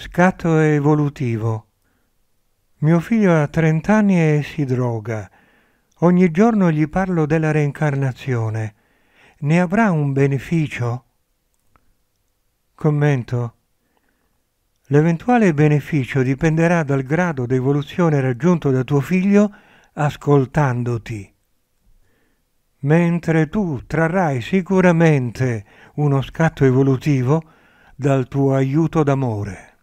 Scatto evolutivo. Mio figlio ha 30 anni e si droga. Ogni giorno gli parlo della reincarnazione. Ne avrà un beneficio? Commento. L'eventuale beneficio dipenderà dal grado di evoluzione raggiunto da tuo figlio ascoltandoti. Mentre tu trarrai sicuramente uno scatto evolutivo dal tuo aiuto d'amore.